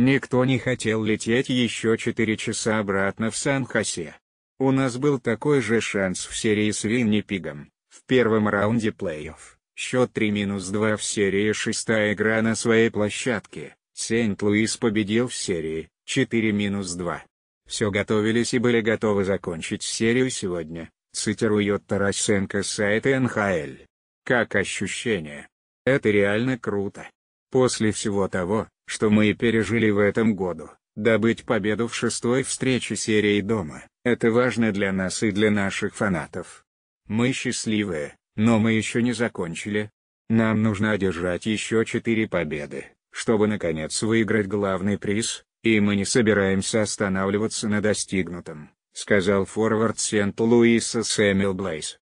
Никто не хотел лететь еще 4 часа обратно в Сан-Хосе. У нас был такой же шанс в серии с Виннипигом, в первом раунде плей-офф. Счет 3-2 в серии шестая игра на своей площадке. Сент-Луис победил в серии 4-2. Все готовились и были готовы закончить серию сегодня, цитирует Тарасенко сайт НХЛ. Как ощущение? Это реально круто. После всего того, что мы и пережили в этом году. Добыть победу в шестой встрече серии дома – это важно для нас и для наших фанатов. Мы счастливые, но мы еще не закончили. Нам нужно одержать еще четыре победы, чтобы наконец выиграть главный приз, и мы не собираемся останавливаться на достигнутом, сказал форвард Сент-Луиса Сэмил Блейс.